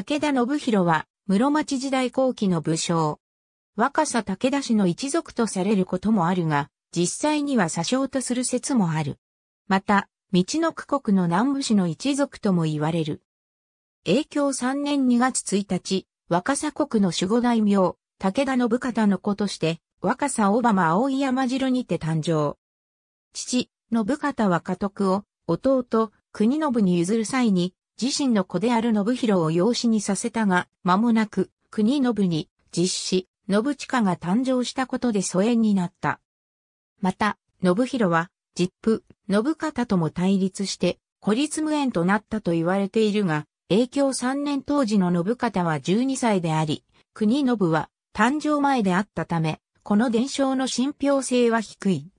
武田信弘は、室町時代後期の武将。若狭武田氏の一族とされることもあるが、実際には詐称とする説もある。また、道の区国の南部氏の一族とも言われる。影響3年2月1日、若狭国の守護大名、武田信方の子として、若狭小浜青山城にて誕生。父、信方は家督を、弟、国信に譲る際に、自身の子である信弘を養子にさせたが、間もなく、国信に、実施、信近が誕生したことで疎遠になった。また、信弘は、実父、信方とも対立して、孤立無縁となったと言われているが、影響3年当時の信方は12歳であり、国信は誕生前であったため、この伝承の信憑性は低い。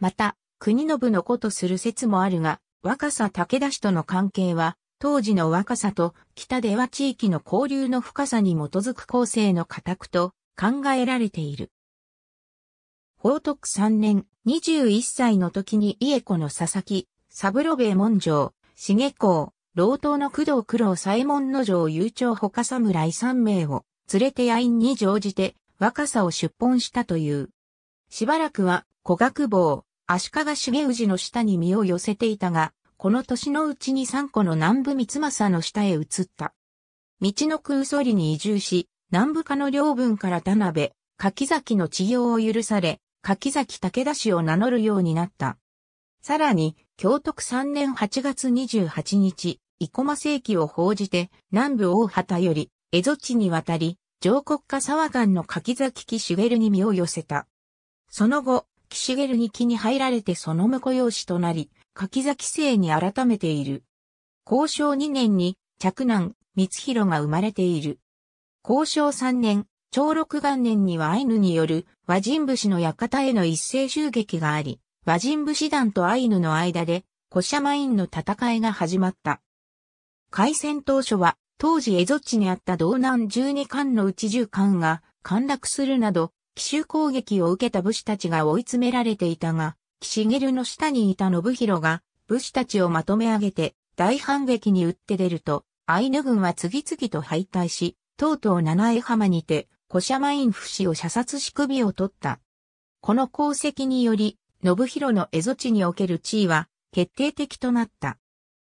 また、国信の子とする説もあるが、若狭武田氏との関係は当時の若さと北では地域の交流の深さに基づく構成の家宅と考えられている。宝徳3年21歳の時に家子の佐々木、三郎兵衛門城、重公、老頭の工藤九郎左衛門の城悠長他侍三名を連れて野院に乗じて若さを出奔したという。しばらくは古学坊、足利重氏の下に身を寄せていたが、この年のうちに三個の南部三政の下へ移った。道の空ソリに移住し、南部家の領分から田辺、柿崎の治療を許され、柿崎武田氏を名乗るようになった。さらに、京徳3年8月28日、生駒世紀を報じて、南部大畑より、江戸地に渡り、上国家沢岸の柿崎木茂に身を寄せた。その後、木茂に木に入られてその婿養子となり、柿崎姓に改めている。交渉2年に、着男、光弘が生まれている。交渉3年、長禄元年にはアイヌによる和人武士の館への一斉襲撃があり、和人武士団とアイヌの間で、古ャマインの戦いが始まった。開戦当初は、当時江戸地にあった道南十二艦のうち1が陥落するなど、奇襲攻撃を受けた武士たちが追い詰められていたが、岸毛の下にいた信広が、武士たちをまとめ上げて、大反撃に打って出ると、アイヌ軍は次々と敗退し、とうとう七重浜にて、古車マイン不死を射殺し首を取った。この功績により、信広の蝦夷地における地位は、決定的となった。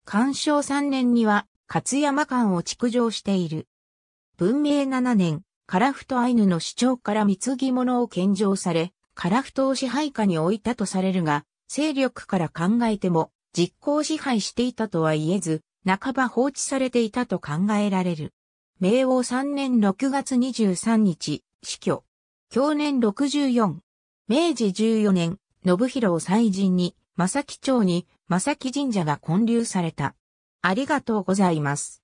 干渉3年には、勝山間を築城している。文明7年、樺太アイヌの主張から貢ぎ物を献上され、カラフトを支配下に置いたとされるが、勢力から考えても実行支配していたとは言えず、半ば放置されていたと考えられる。明王3年6月23日、死去。去年64。明治14年、信広祭神に、正木町に、正木神社が建立された。ありがとうございます。